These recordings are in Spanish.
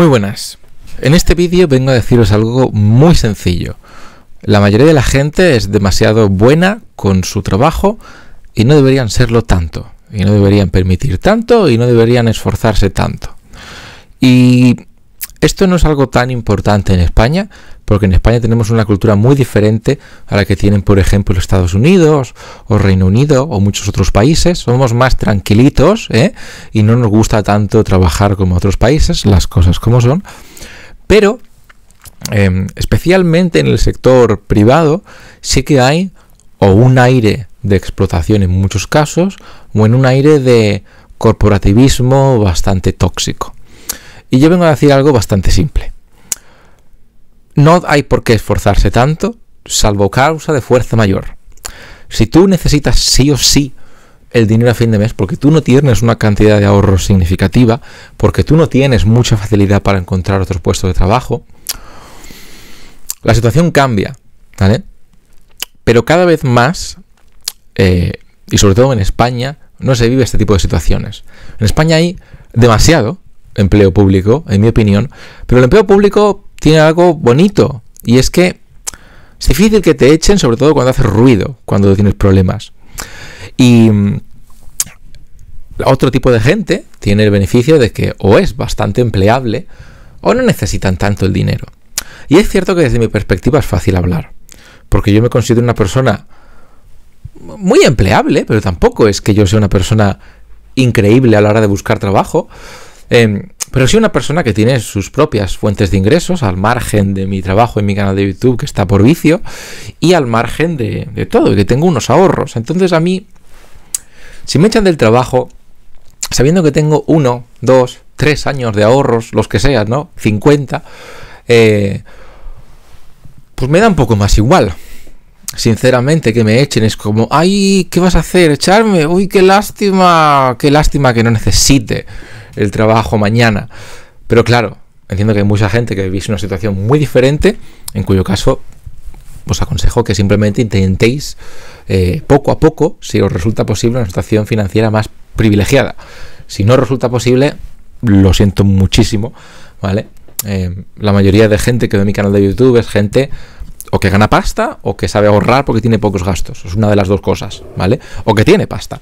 Muy buenas. En este vídeo vengo a deciros algo muy sencillo. La mayoría de la gente es demasiado buena con su trabajo y no deberían serlo tanto. Y no deberían permitir tanto y no deberían esforzarse tanto. Y esto no es algo tan importante en España, porque en España tenemos una cultura muy diferente a la que tienen, por ejemplo, Estados Unidos o Reino Unido o muchos otros países. Somos más tranquilitos ¿eh? y no nos gusta tanto trabajar como otros países, las cosas como son. Pero, em, especialmente en el sector privado, sí que hay o un aire de explotación en muchos casos, o en un aire de corporativismo bastante tóxico. Y yo vengo a decir algo bastante simple. No hay por qué esforzarse tanto, salvo causa de fuerza mayor. Si tú necesitas sí o sí el dinero a fin de mes porque tú no tienes una cantidad de ahorro significativa, porque tú no tienes mucha facilidad para encontrar otros puestos de trabajo, la situación cambia, ¿vale? Pero cada vez más, eh, y sobre todo en España, no se vive este tipo de situaciones. En España hay demasiado, empleo público, en mi opinión. Pero el empleo público tiene algo bonito. Y es que es difícil que te echen, sobre todo cuando haces ruido, cuando tienes problemas. Y mm, otro tipo de gente tiene el beneficio de que o es bastante empleable o no necesitan tanto el dinero. Y es cierto que desde mi perspectiva es fácil hablar, porque yo me considero una persona muy empleable, pero tampoco es que yo sea una persona increíble a la hora de buscar trabajo, Em, pero si una persona que tiene sus propias fuentes de ingresos al margen de mi trabajo en mi canal de YouTube que está por vicio y al margen de, todo y que tengo unos ahorros. Entonces a mí, si me echan del trabajo, sabiendo que tengo uno, dos, tres años de ahorros, los que sean, ¿no? 50, eh, pues me da un poco más igual sinceramente, que me echen. Es como, ay, ¿qué vas a hacer? ¿Echarme? Uy, qué lástima, qué lástima que no necesite el trabajo mañana. Pero claro, entiendo que hay mucha gente que vivís una situación muy diferente, en cuyo caso os aconsejo que simplemente intentéis eh, poco a poco, si os resulta posible, una situación financiera más privilegiada. Si no resulta posible, lo siento muchísimo, ¿vale? Eh, la mayoría de gente que ve mi canal de YouTube es gente o que gana pasta o que sabe ahorrar porque tiene pocos gastos. Es una de las dos cosas, ¿vale? O que tiene pasta.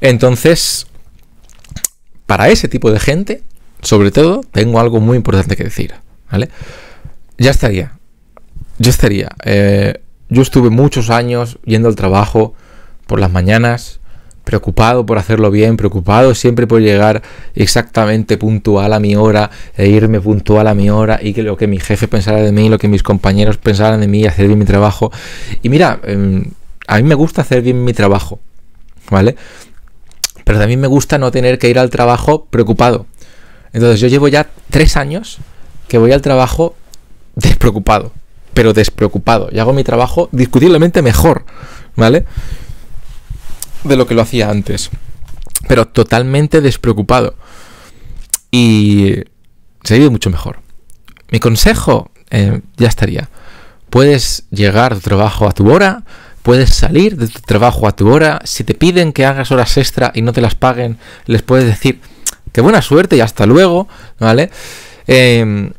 Entonces, para ese tipo de gente, sobre todo, tengo algo muy importante que decir, ¿vale? Ya estaría. yo estaría. Eh, yo estuve muchos años yendo al trabajo por las mañanas preocupado por hacerlo bien, preocupado siempre por llegar exactamente puntual a mi hora e irme puntual a mi hora y que lo que mi jefe pensara de mí, lo que mis compañeros pensaran de mí, hacer bien mi trabajo. Y mira, em, a mí me gusta hacer bien mi trabajo, ¿vale? Pero también me gusta no tener que ir al trabajo preocupado. Entonces yo llevo ya tres años que voy al trabajo despreocupado, pero despreocupado. Y hago mi trabajo discutiblemente mejor, ¿vale? de lo que lo hacía antes. Pero totalmente despreocupado. Y se vive mucho mejor. Mi consejo eh, ya estaría. Puedes llegar de trabajo a tu hora, puedes salir de tu trabajo a tu hora. Si te piden que hagas horas extra y no te las paguen, les puedes decir que buena suerte y hasta luego, ¿vale? Em,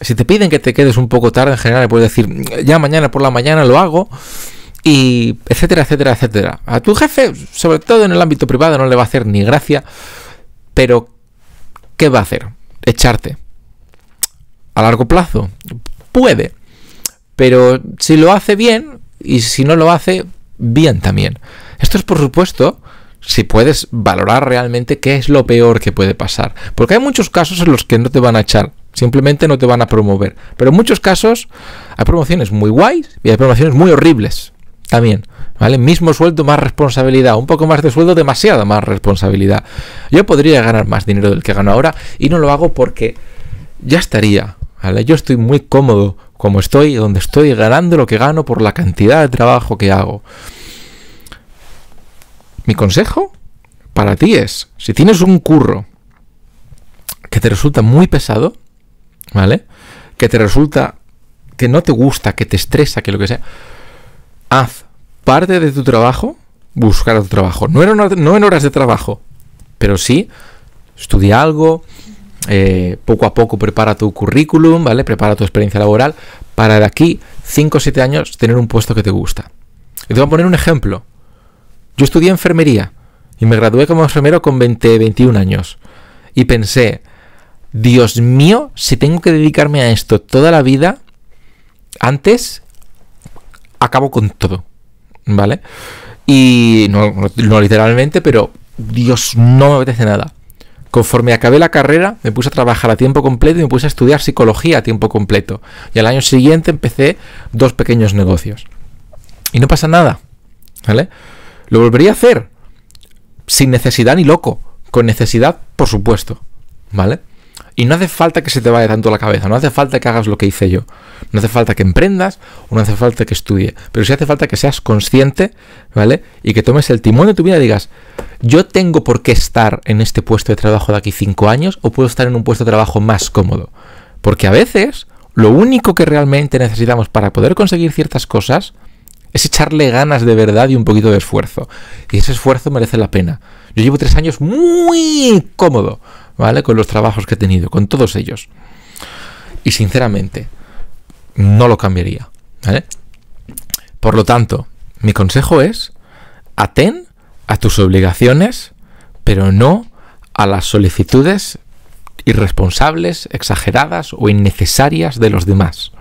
si te piden que te quedes un poco tarde en general, puedes decir ya mañana por la mañana lo hago y etcétera, etcétera, etcétera. A tu jefe, sobre todo en el ámbito privado, no le va a hacer ni gracia, pero ¿qué va a hacer? Echarte. A largo plazo, puede, pero si lo hace bien y si no lo hace, bien también. Esto es, por supuesto, si puedes valorar realmente qué es lo peor que puede pasar, porque hay muchos casos en los que no te van a echar. Simplemente no te van a promover. Pero en muchos casos hay promociones muy guays y hay promociones muy horribles también, ¿vale? Mismo sueldo, más responsabilidad. Un poco más de sueldo, demasiada más responsabilidad. Yo podría ganar más dinero del que gano ahora y no lo hago porque ya estaría, ¿vale? Yo estoy muy cómodo como estoy, donde estoy, ganando lo que gano por la cantidad de trabajo que hago. Mi consejo para ti es, si tienes un curro que te resulta muy pesado, ¿vale? Que te resulta que no te gusta, que te estresa, que lo que sea, parte de tu trabajo buscar tu trabajo. No, en horas de trabajo, pero sí estudia algo, eh, poco a poco prepara tu currículum, ¿vale? Prepara tu experiencia laboral para de aquí 5 o 7 años tener un puesto que te gusta. te voy a poner un ejemplo. Yo estudié enfermería y me gradué como enfermero con 20, 21 años. Y pensé, Dios mío, si tengo que dedicarme a esto toda la vida, antes acabo con todo. ¿Vale? Y no, literalmente, pero Dios, no me apetece nada. Conforme acabé la carrera, me puse a trabajar a tiempo completo y me puse a estudiar psicología a tiempo completo. Y al año siguiente empecé dos pequeños negocios. Y no pasa nada. ¿Vale? Lo volvería a hacer. Sin necesidad ni loco. Con necesidad, por supuesto. ¿Vale? Y no hace falta que se te vaya tanto la cabeza, no hace falta que hagas lo que hice yo, no hace falta que emprendas o no hace falta que estudie, pero sí hace falta que seas consciente, ¿vale? Y que tomes el timón de tu vida y digas, yo tengo por qué estar en este puesto de trabajo de aquí cinco años o puedo estar en un puesto de trabajo más cómodo. Porque a veces lo único que realmente necesitamos para poder conseguir ciertas cosas es echarle ganas de verdad y un poquito de esfuerzo. Y ese esfuerzo merece la pena. Yo llevo tres años muy cómodo ¿vale? Con los trabajos que he tenido, con todos ellos. Y sinceramente, no lo cambiaría, ¿vale? Por lo tanto, mi consejo es, atén a tus obligaciones, pero no a las solicitudes irresponsables, exageradas o innecesarias de los demás.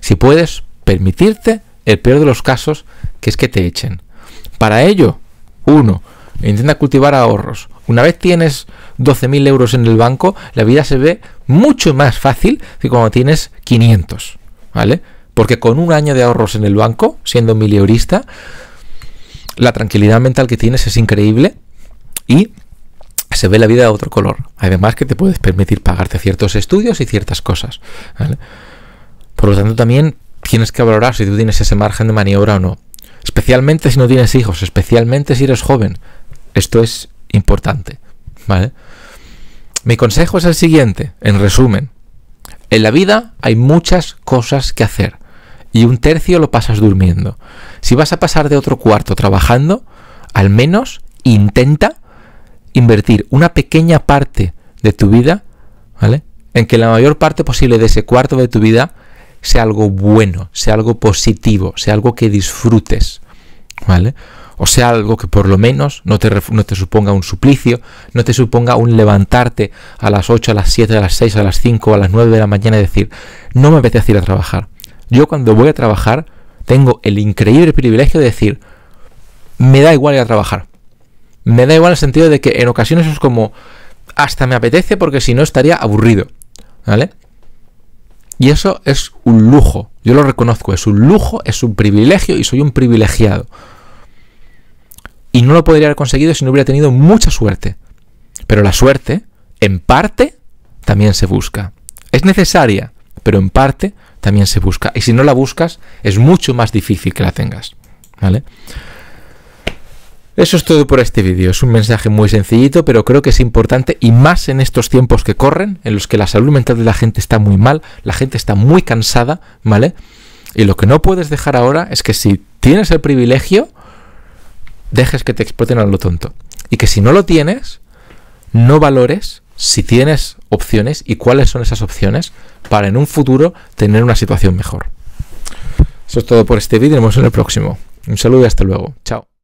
Si puedes permitirte, el peor de los casos, que es que te echen. Para ello, uno, intenta cultivar ahorros. Una vez tienes 12.000 euros en el banco, la vida se ve mucho más fácil que cuando tienes 500, ¿vale? Porque con un año de ahorros en el banco, siendo miliorista, la tranquilidad mental que tienes es increíble y se ve la vida de otro color. Además que te puedes permitir pagarte ciertos estudios y ciertas cosas. Por lo tanto, también tienes que valorar si tú tienes ese margen de maniobra o no. Especialmente si no tienes hijos, especialmente si eres joven. Esto es importante, ¿vale? Mi consejo es el siguiente, en resumen. En la vida hay muchas cosas que hacer y un tercio lo pasas durmiendo. Si vas a pasar de otro cuarto trabajando, al menos intenta invertir una pequeña parte de tu vida, ¿vale? En que la mayor parte posible de ese cuarto de tu vida sea algo bueno, sea algo positivo, sea algo que disfrutes, ¿vale? o sea algo que por lo menos no te, no te suponga un suplicio, no te suponga un levantarte a las 8, a las 7, a las 6, a las 5, a las 9 de la mañana y decir, no me apetece ir a trabajar. Yo cuando voy a trabajar tengo el increíble privilegio de decir, me da igual ir a trabajar. Me da igual el sentido de que en ocasiones es como, hasta me apetece porque si no estaría aburrido. ¿Vale? Y eso es un lujo, yo lo reconozco, es un lujo, es un privilegio y soy un privilegiado y no lo podría haber conseguido si no hubiera tenido mucha suerte. Pero la suerte, en parte, también se busca. Es necesaria, pero en parte también se busca. Y si no la buscas, es mucho más difícil que la tengas. ¿Vale? Eso es todo por este vídeo. Es un mensaje muy sencillito, pero creo que es importante y más en estos tiempos que corren, en los que la salud mental de la gente está muy mal, la gente está muy cansada, ¿vale? Y lo que no puedes dejar ahora es que si tienes el privilegio, dejes que te exploten a lo tonto. Y que si no lo tienes, no valores si tienes opciones y cuáles son esas opciones para en un futuro tener una situación mejor. Eso es todo por este vídeo nos vemos en el próximo. Un saludo y hasta luego. Chao.